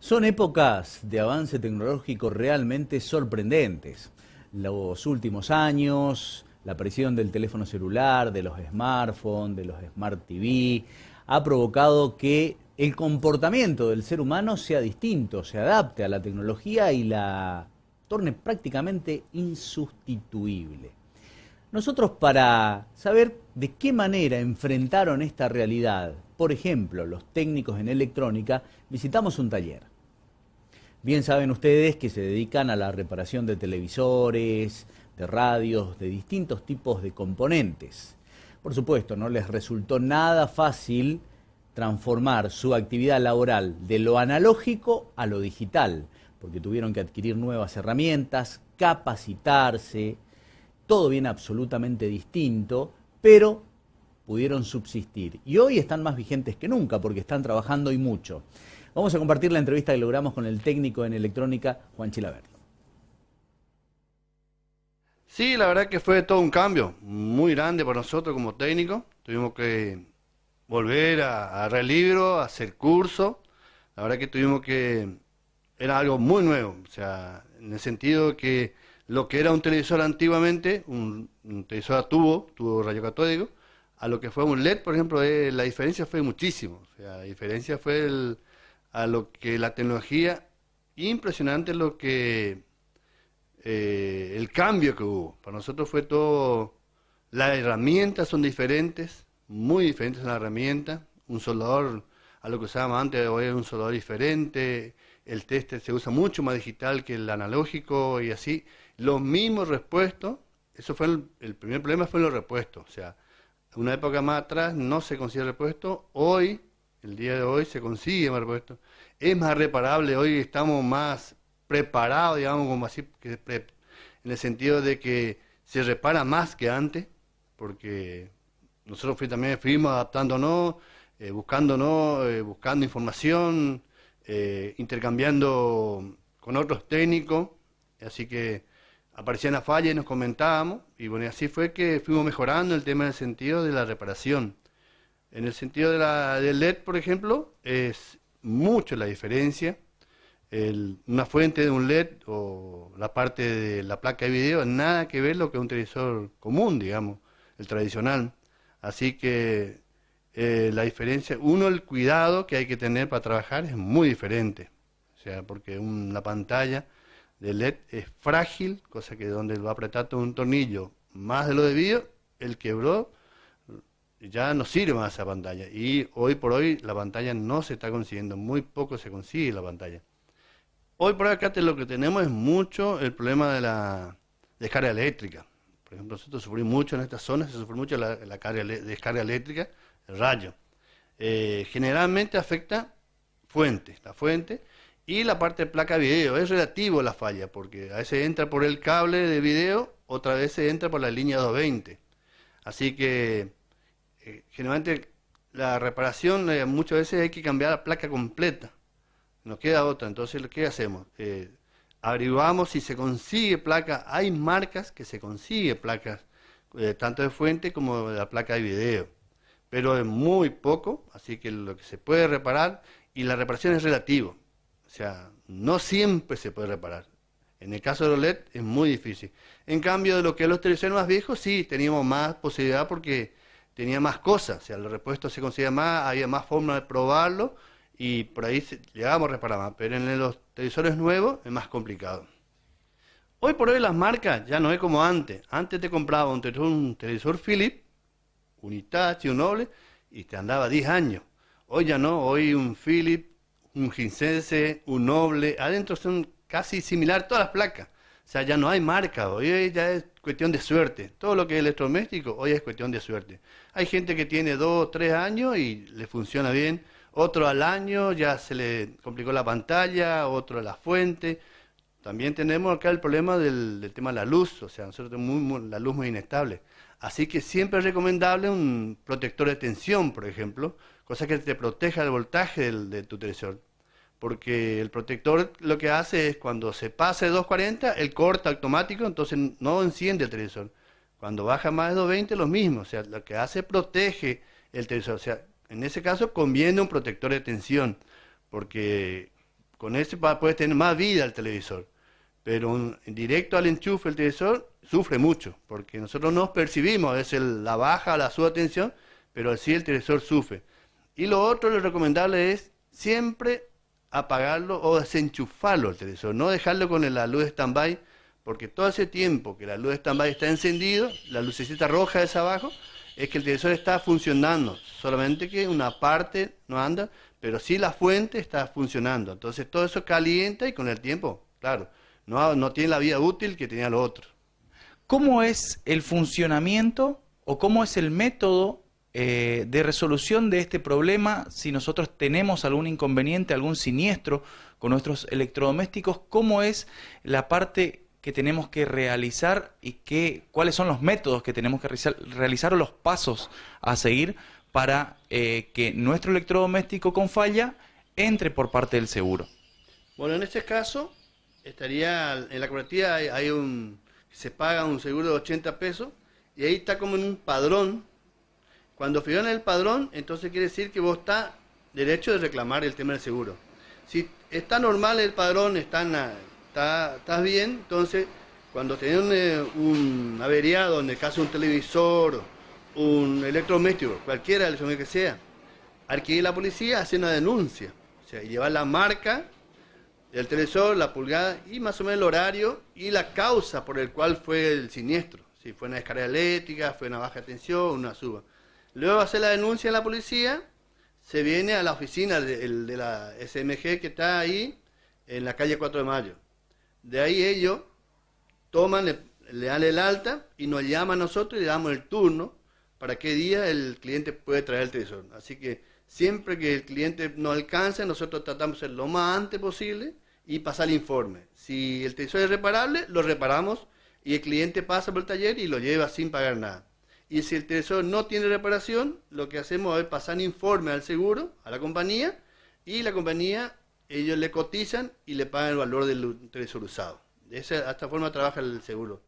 Son épocas de avance tecnológico realmente sorprendentes. Los últimos años, la aparición del teléfono celular, de los smartphones, de los smart TV, ha provocado que el comportamiento del ser humano sea distinto, se adapte a la tecnología y la torne prácticamente insustituible. Nosotros para saber de qué manera enfrentaron esta realidad, por ejemplo, los técnicos en electrónica, visitamos un taller. Bien saben ustedes que se dedican a la reparación de televisores, de radios, de distintos tipos de componentes. Por supuesto, no les resultó nada fácil transformar su actividad laboral de lo analógico a lo digital, porque tuvieron que adquirir nuevas herramientas, capacitarse, todo bien absolutamente distinto, pero pudieron subsistir. Y hoy están más vigentes que nunca porque están trabajando y mucho. Vamos a compartir la entrevista que logramos con el técnico en electrónica, Juan Chilaverlo. Sí, la verdad que fue todo un cambio muy grande para nosotros como técnico. Tuvimos que volver a, relibro, a hacer curso. La verdad que tuvimos que... Era algo muy nuevo, o sea, en el sentido que lo que era un televisor antiguamente, un, televisor a tubo, tubo catódico, a lo que fue un LED, por ejemplo, eh, la diferencia fue muchísimo. O sea, la diferencia fue a lo que la tecnología, impresionante lo que, eh, el cambio que hubo. Para nosotros fue todo, las herramientas son diferentes, muy diferentes las herramientas. Un soldador, a lo que usábamos antes, hoy es un soldador diferente, el test se usa mucho más digital que el analógico y así. Los mismos repuestos, eso fue el, primer problema, fue los repuestos. O sea, una época más atrás no se consigue repuesto, hoy, el día de hoy, se consigue más repuesto. Es más reparable, hoy estamos más preparados, digamos, como así, que en el sentido de que se repara más que antes, porque nosotros fui, también fuimos adaptándonos, eh, buscándonos, eh, buscando información, eh, intercambiando con otros técnicos, así que aparecían las fallas y nos comentábamos, y bueno, así fue que fuimos mejorando el tema del sentido de la reparación. En el sentido de la, del LED, por ejemplo, es mucho la diferencia. una fuente de un LED o la parte de la placa de video, nada que ver lo que es un televisor común, digamos, el tradicional. Así que eh, la diferencia, uno, el cuidado que hay que tener para trabajar es muy diferente. O sea, porque una pantalla de LED es frágil, cosa que donde lo todo un tornillo más de lo debido, el quebró, ya no sirve más esa pantalla. Y hoy por hoy la pantalla no se está consiguiendo, muy poco se consigue la pantalla. Hoy por acá lo que tenemos es mucho el problema de la descarga eléctrica. Por ejemplo, nosotros sufrimos mucho en estas zonas, se sufre mucho la, descarga eléctrica rayo. Eh, generalmente afecta fuente, la fuente, y la parte de placa video. Es relativo la falla, porque a veces entra por el cable de video, otra vez se entra por la línea 220. Así que eh, generalmente la reparación eh, muchas veces hay que cambiar la placa completa. Nos queda otra, entonces ¿qué hacemos? Eh, averiguamos si se consigue placa. Hay marcas que se consigue placas, tanto de fuente como de la placa de video pero es muy poco, así que lo que se puede reparar, y la reparación es relativo, o sea, no siempre se puede reparar. En el caso de los LED es muy difícil. En cambio, de lo que los televisores más viejos, sí, teníamos más posibilidad porque tenía más cosas, o sea, el repuesto se conseguía más, había más forma de probarlo y por ahí llegábamos a reparar más, pero en los televisores nuevos es más complicado. Hoy por hoy las marcas ya no es como antes. Antes te compraba un un televisor Philips un un Noble, y te andaba 10 años. Hoy ya no, hoy un Philip, un Ginsense, un Noble, adentro son casi similar todas las placas. O sea, ya no hay marca, hoy ya es cuestión de suerte. Todo lo que es electrodoméstico hoy es cuestión de suerte. Hay gente que tiene 2, 3 años y le funciona bien, otro al año ya se le complicó la pantalla, otro la fuente. También tenemos acá el problema del, tema de la luz, o sea, nosotros tenemos la luz muy inestable. Así que siempre es recomendable un protector de tensión, por ejemplo, cosa que te proteja el voltaje de tu televisor. Porque el protector lo que hace es cuando se de 240, el corta automático, entonces no enciende el televisor. Cuando baja más de 220, lo mismo. O sea, lo que hace protege el televisor. O sea, en ese caso conviene un protector de tensión, porque con ese puedes tener más vida el televisor. Pero en directo al enchufe el televisor sufre mucho, porque nosotros no percibimos a la baja, la subatención, pero así el televisor sufre. Y lo otro, lo recomendable es siempre apagarlo o desenchufarlo el televisor, no dejarlo con la luz stand-by, porque todo ese tiempo que la luz stand-by está encendido, la lucecita roja es abajo, es que el televisor está funcionando, solamente que una parte no anda, pero sí la fuente está funcionando. Entonces todo eso calienta y con el tiempo, claro, no, tiene la vida útil que tenía lo otro. ¿Cómo es el funcionamiento o cómo es el método eh, de resolución de este problema si nosotros tenemos algún inconveniente, algún siniestro con nuestros electrodomésticos? ¿Cómo es la parte que tenemos que realizar y qué, cuáles son los métodos que tenemos que realizar, realizar o los pasos a seguir para eh, que nuestro electrodoméstico con falla entre por parte del seguro. Bueno, en este caso, estaría en la cooperativa hay, un se paga un seguro de 80 pesos y ahí está como en un padrón. Cuando en el padrón, entonces quiere decir que vos está derecho de reclamar el tema del seguro. Si está normal el padrón, está, está, bien, entonces cuando tenés un, un averiado, en el caso de un televisor, un electrodoméstico, cualquiera el que sea, a la policía, hace una denuncia, o sea, llevar la marca del televisor, la pulgada y más o menos el horario y la causa por el cual fue el siniestro. Si fue una descarga eléctrica, fue una baja tensión, una suba. Luego hace la denuncia en la policía, se viene a la oficina de, la SMG que está ahí en la calle 4 de Mayo. De ahí ellos toman, le, le dan el alta y nos llama a nosotros y le damos el turno para qué día el cliente puede traer el tesoro. Así que siempre que el cliente no alcance, nosotros tratamos de ser lo más antes posible y pasar el informe. Si el tesoro es reparable, lo reparamos y el cliente pasa por el taller y lo lleva sin pagar nada. Y si el tesoro no tiene reparación, lo que hacemos es pasar informe al seguro, a la compañía, y la compañía, ellos le cotizan y le pagan el valor del tesoro usado. De esa, de esta forma trabaja el seguro.